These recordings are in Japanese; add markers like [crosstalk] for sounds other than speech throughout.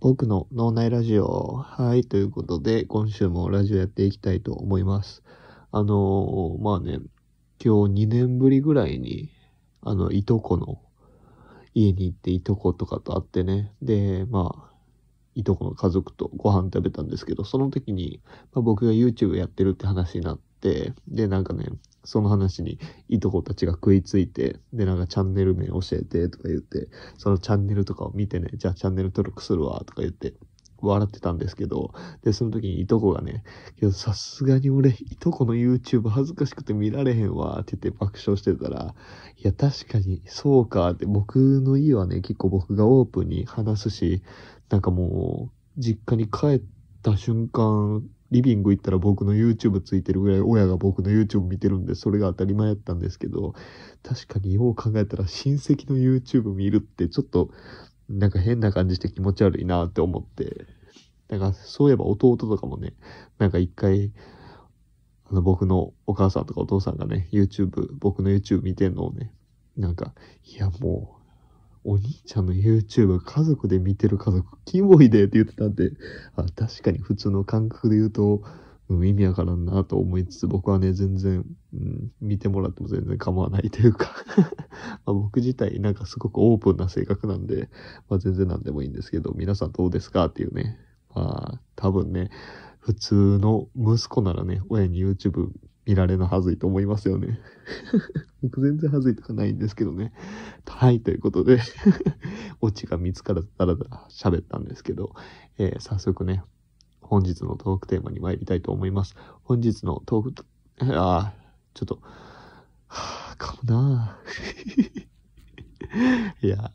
僕の脳内ラジオ。はい、ということで、今週もラジオやっていきたいと思います。あのー、まあね、今日2年ぶりぐらいに、あの、いとこの家に行って、いとことかと会ってね、で、まあ、いとこの家族とご飯食べたんですけど、その時に、まあ、僕が YouTube やってるって話になっ、で、なんかね、その話にいとこたちが食いついて、で、なんかチャンネル名教えてとか言って、そのチャンネルとかを見てね、じゃあチャンネル登録するわとか言って、笑ってたんですけど、で、その時にいとこがね、けどさすがに俺、いとこの YouTube 恥ずかしくて見られへんわって言って爆笑してたら、いや、確かにそうかって、僕の家はね、結構僕がオープンに話すし、なんかもう、実家に帰った瞬間、リビング行ったら僕の YouTube ついてるぐらい親が僕の YouTube 見てるんでそれが当たり前やったんですけど確かによう考えたら親戚の YouTube 見るってちょっとなんか変な感じして気持ち悪いなって思ってだからそういえば弟とかもねなんか一回あの僕のお母さんとかお父さんがね YouTube 僕の YouTube 見てんのをねなんかいやもうお兄ちゃんの YouTube 家族で見てる家族、キモいでって言ってたんで、あ確かに普通の感覚で言うと、う意味わからんなと思いつつ、僕はね、全然、うん、見てもらっても全然構わないというか [laughs] ま僕自体なんかすごくオープンな性格なんで、まあ、全然何でもいいんですけど、皆さんどうですかっていうね。まあ、多分ね、普通の息子ならね、親に YouTube 見られのはずいと思いますよね。[laughs] 僕全然はずいとかないんですけどね。はい、ということで [laughs] オチが見つからずだらだら喋ったんですけど、えー、早速ね、本日のトークテーマに参りたいと思います。本日のトーク、ああ、ちょっと、はあ、かもな [laughs] いや、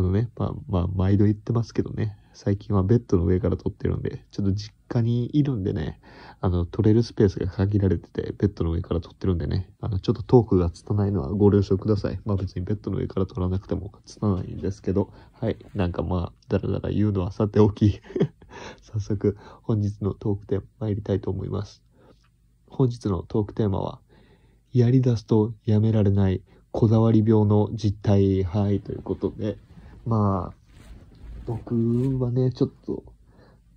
あのね、まあ、まあ、毎度言ってますけどね、最近はベッドの上から撮ってるんで、ちょっと実家にいるんでね、あの、撮れるスペースが限られてて、ベッドの上から撮ってるんでね、あの、ちょっとトークが拙いのはご了承ください。まあ別にベッドの上から撮らなくても拙いんですけど、はい、なんかまあ、だらだら言うのはさておき [laughs] 早速、本日のトークテーマ参りたいと思います。本日のトークテーマは、やりだすとやめられないこだわり病の実態、はい、ということで、まあ、僕はね、ちょっと、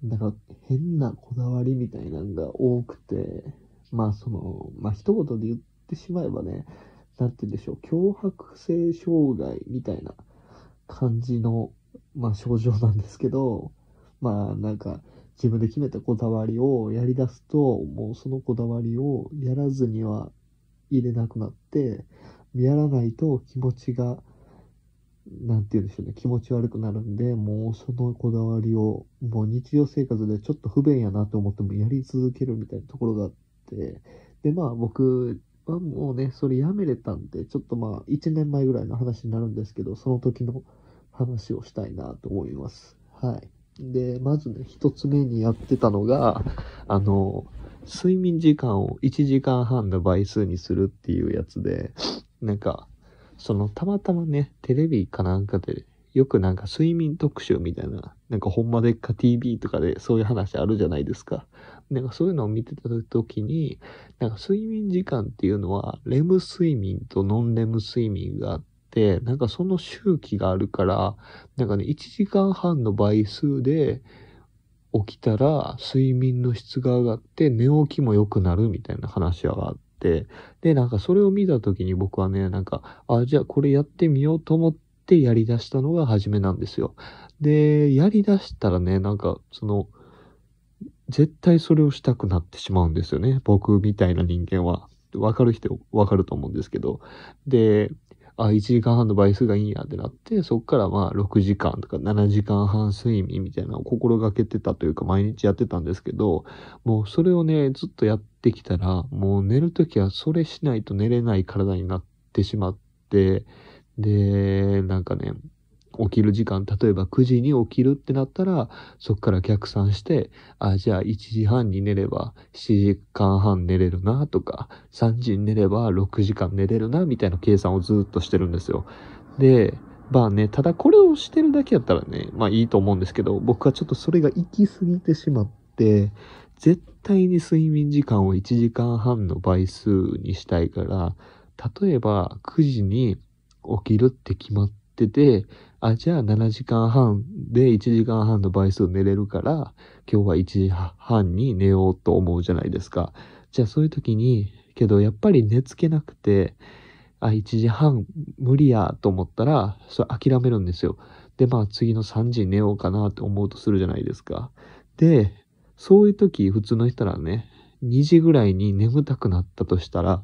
なんか変なこだわりみたいなのが多くて、まあその、まあ一言で言ってしまえばね、なんて言うんでしょう、脅迫性障害みたいな感じの、まあ症状なんですけど、まあなんか自分で決めたこだわりをやり出すと、もうそのこだわりをやらずには入れなくなって、やらないと気持ちがなんて言うんでしょうね、気持ち悪くなるんで、もうそのこだわりを、もう日常生活でちょっと不便やなと思ってもやり続けるみたいなところがあって、で、まあ僕はもうね、それやめれたんで、ちょっとまあ1年前ぐらいの話になるんですけど、その時の話をしたいなと思います。はい。で、まずね、一つ目にやってたのが、あの、睡眠時間を1時間半の倍数にするっていうやつで、なんか、その、たまたまね、テレビかなんかで、よくなんか睡眠特集みたいな、なんかほんまでっか TV とかでそういう話あるじゃないですか。なんかそういうのを見てた時に、なんか睡眠時間っていうのは、レム睡眠とノンレム睡眠があって、なんかその周期があるから、なんかね、1時間半の倍数で起きたら睡眠の質が上がって寝起きも良くなるみたいな話があっ、で、なんかそれを見た時に僕はね、なんか、あ、じゃあこれやってみようと思ってやり出したのが初めなんですよ。で、やり出したらね、なんかその、絶対それをしたくなってしまうんですよね。僕みたいな人間は。わかる人わかると思うんですけど。で、あ、1時間半の倍数がいいんやってなって、そっからまあ6時間とか7時間半睡眠みたいなのを心がけてたというか毎日やってたんですけど、もうそれをね、ずっとやってきたら、もう寝るときはそれしないと寝れない体になってしまって、で、なんかね、起きる時間例えば9時に起きるってなったらそこから逆算してあじゃあ1時半に寝れば7時間半寝れるなとか3時に寝れば6時間寝れるなみたいな計算をずっとしてるんですよ。でまあねただこれをしてるだけやったらねまあいいと思うんですけど僕はちょっとそれが行き過ぎてしまって絶対に睡眠時間を1時間半の倍数にしたいから例えば9時に起きるって決まっててあ、じゃあ7時間半で1時間半の倍数寝れるから、今日は1時半に寝ようと思うじゃないですか。じゃあそういう時に、けどやっぱり寝つけなくて、あ、1時半無理やと思ったら、それ諦めるんですよ。で、まあ次の3時に寝ようかなと思うとするじゃないですか。で、そういう時、普通の人らね、2時ぐらいに眠たくなったとしたら、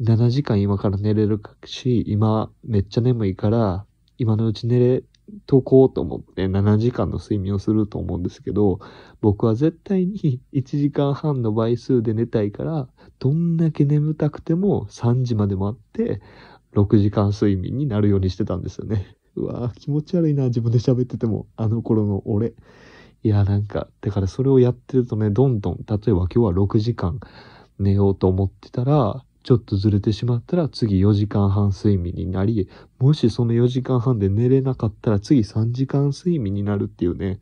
7時間今から寝れるし、今めっちゃ眠いから、今のうち寝れとこうと思って7時間の睡眠をすると思うんですけど、僕は絶対に1 [laughs] 時間半の倍数で寝たいから、どんだけ眠たくても3時まで待って、6時間睡眠になるようにしてたんですよね。[laughs] うわぁ、気持ち悪いな、自分で喋ってても、あの頃の俺。いや、なんか、だからそれをやってるとね、どんどん、例えば今日は6時間寝ようと思ってたら、ちょっとずれてしまったら次4時間半睡眠になり、もしその4時間半で寝れなかったら次3時間睡眠になるっていうね、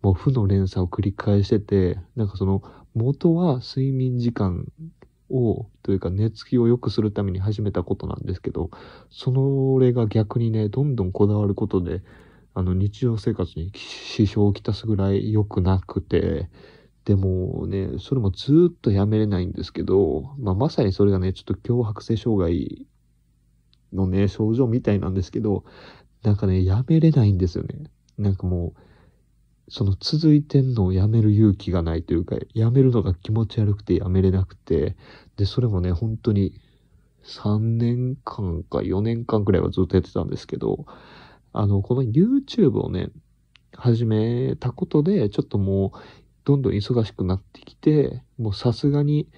もう負の連鎖を繰り返してて、なんかその元は睡眠時間を、というか寝つきを良くするために始めたことなんですけど、それが逆にね、どんどんこだわることで、あの日常生活に支障をきたすぐらい良くなくて、でもね、それもずっとやめれないんですけど、まあ、まさにそれがね、ちょっと脅迫性障害のね、症状みたいなんですけど、なんかね、やめれないんですよね。なんかもう、その続いてんのをやめる勇気がないというか、やめるのが気持ち悪くてやめれなくて、で、それもね、本当に3年間か4年間くらいはずっとやってたんですけど、あの、この YouTube をね、始めたことで、ちょっともうどんどん忙しくなってきて、もうさすがに、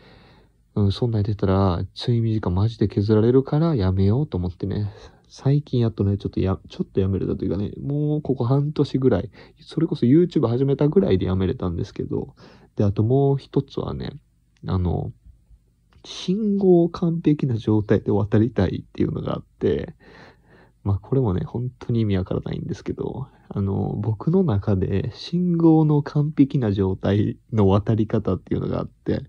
うん、そんなに出たら、睡眠時間マジで削られるからやめようと思ってね。最近やっとね、ちょっとや、ちょっとやめれたというかね、もうここ半年ぐらい、それこそ YouTube 始めたぐらいでやめれたんですけど、で、あともう一つはね、あの、信号を完璧な状態で渡りたいっていうのがあって、まあこれもね、本当に意味わからないんですけど、あの、僕の中で信号の完璧な状態の渡り方っていうのがあって、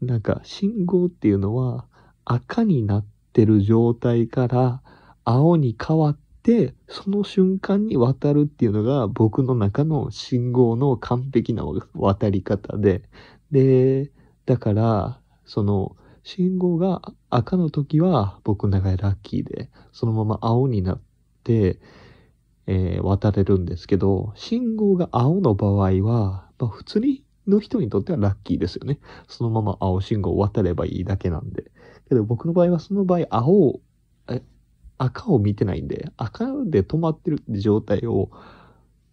なんか信号っていうのは赤になってる状態から青に変わって、その瞬間に渡るっていうのが僕の中の信号の完璧な渡り方で、で、だから、その、信号が赤の時は僕の中でラッキーで、そのまま青になって、えー、渡れるんですけど、信号が青の場合は、まあ、普通にの人にとってはラッキーですよね。そのまま青信号を渡ればいいだけなんで。けど僕の場合はその場合青を、赤を見てないんで、赤で止まってる状態を、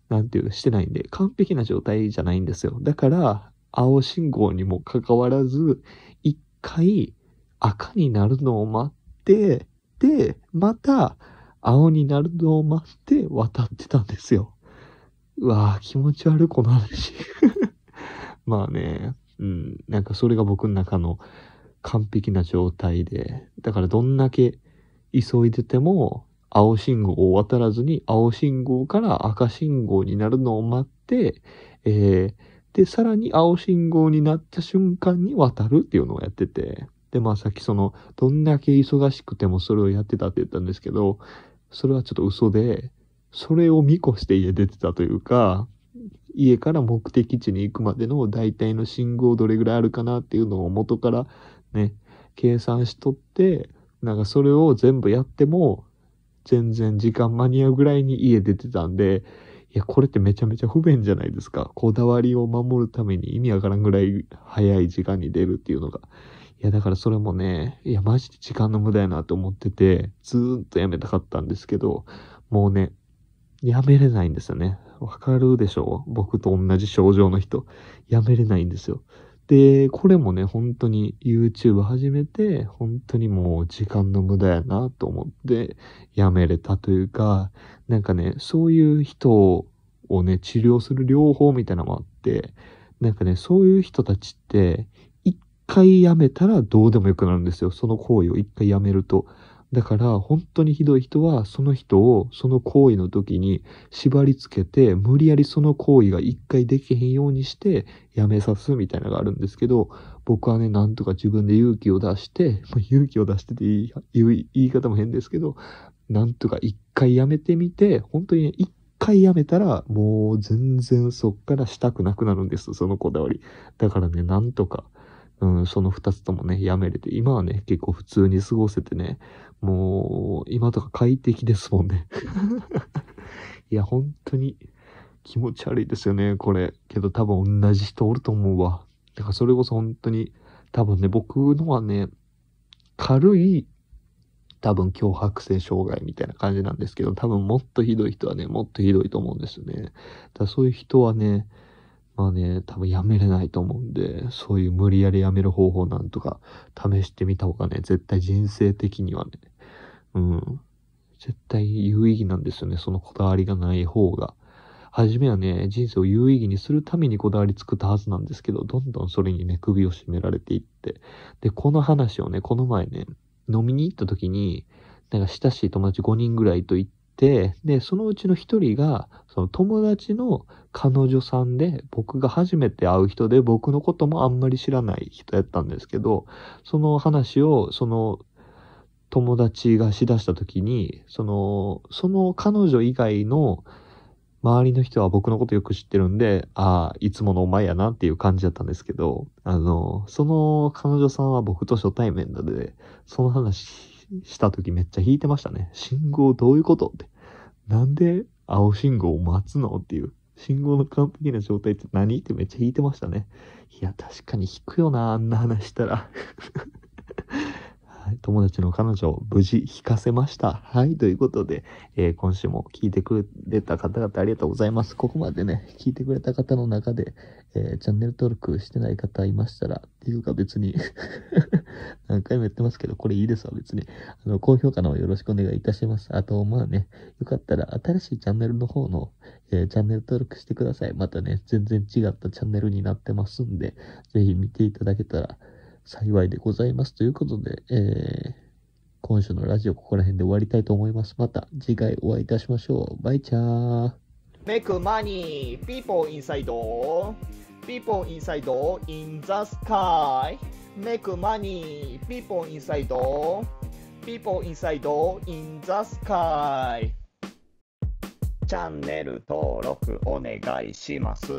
なんていう、してないんで、完璧な状態じゃないんですよ。だから、青信号にもかかわらず、一回赤になるのを待って、で、また青になるのを待って渡ってたんですよ。うわぁ、気持ち悪い、この話。[laughs] まあね、うん、なんかそれが僕の中の完璧な状態で、だからどんだけ急いでても、青信号を渡らずに、青信号から赤信号になるのを待って、えー、で、さらに青信号になった瞬間に渡るっていうのをやってて、で、まあさっきその、どんだけ忙しくてもそれをやってたって言ったんですけど、それはちょっと嘘で、それを見越して家出てたというか、家から目的地に行くまでの大体の信号どれぐらいあるかなっていうのを元からね、計算しとって、なんかそれを全部やっても、全然時間間に合うぐらいに家出てたんで、いや、これってめちゃめちゃ不便じゃないですか。こだわりを守るために意味わからんぐらい早い時間に出るっていうのが。いや、だからそれもね、いや、マジで時間の無駄やなと思ってて、ずーっとやめたかったんですけど、もうね、やめれないんですよね。わかるでしょ僕と同じ症状の人。やめれないんですよ。で、これもね、本当に YouTube 始めて、本当にもう時間の無駄やなと思ってやめれたというか、なんかね、そういう人をね、治療する療法みたいなのもあって、なんかね、そういう人たちって、回やめたらどうでもよくなるんですよ。その行為を一回やめると。だから本当にひどい人はその人をその行為の時に縛りつけて無理やりその行為が一回できへんようにしてやめさすみたいなのがあるんですけど僕はねなんとか自分で勇気を出して [laughs] 勇気を出してて言い言い方も変ですけどなんとか一回やめてみて本当にね一回やめたらもう全然そっからしたくなくなるんですそのこだわりだからねなんとかうん、その二つともね、やめれて、今はね、結構普通に過ごせてね、もう、今とか快適ですもんね。[laughs] いや、本当に気持ち悪いですよね、これ。けど多分同じ人おると思うわ。だからそれこそ本当に、多分ね、僕のはね、軽い、多分脅迫性障害みたいな感じなんですけど、多分もっとひどい人はね、もっとひどいと思うんですよね。だそういう人はね、まあね、多分やめれないと思うんで、そういう無理やりやめる方法なんとか試してみた方がね、絶対人生的にはね、うん、絶対有意義なんですよね、そのこだわりがない方が。はじめはね、人生を有意義にするためにこだわり作ったはずなんですけど、どんどんそれにね、首を絞められていって。で、この話をね、この前ね、飲みに行った時に、なんか親しい友達5人ぐらいと行って、で、そのうちの一人が、その友達の彼女さんで、僕が初めて会う人で、僕のこともあんまり知らない人やったんですけど、その話を、その友達がしだした時に、その、その彼女以外の周りの人は僕のことよく知ってるんで、ああ、いつものお前やなっていう感じだったんですけど、あの、その彼女さんは僕と初対面なので、その話した時めっちゃ引いてましたね。信号どういうことって。なんで青信号を待つのっていう。信号の完璧な状態って何ってめっちゃ引いてましたね。いや、確かに引くよな、あんな話したら。はい、友達の彼女を無事引かせました。はい、ということで、えー、今週も聞いてくれた方々ありがとうございます。ここまでね、聞いてくれた方の中で、えー、チャンネル登録してない方いましたら、っていうか別に [laughs] 何回も言ってますけど、これいいですわ、別に。あの、高評価の方よろしくお願いいたします。あと、まあね、よかったら新しいチャンネルの方の、えー、チャンネル登録してください。またね、全然違ったチャンネルになってますんで、ぜひ見ていただけたら、幸いでございますということで、えー、今週のラジオここら辺で終わりたいと思います。また次回お会いいたしましょう。バイチャー Make money, people inside, people inside in the sky. Make money, people inside, people inside in the sky. チャンネル登録お願いします。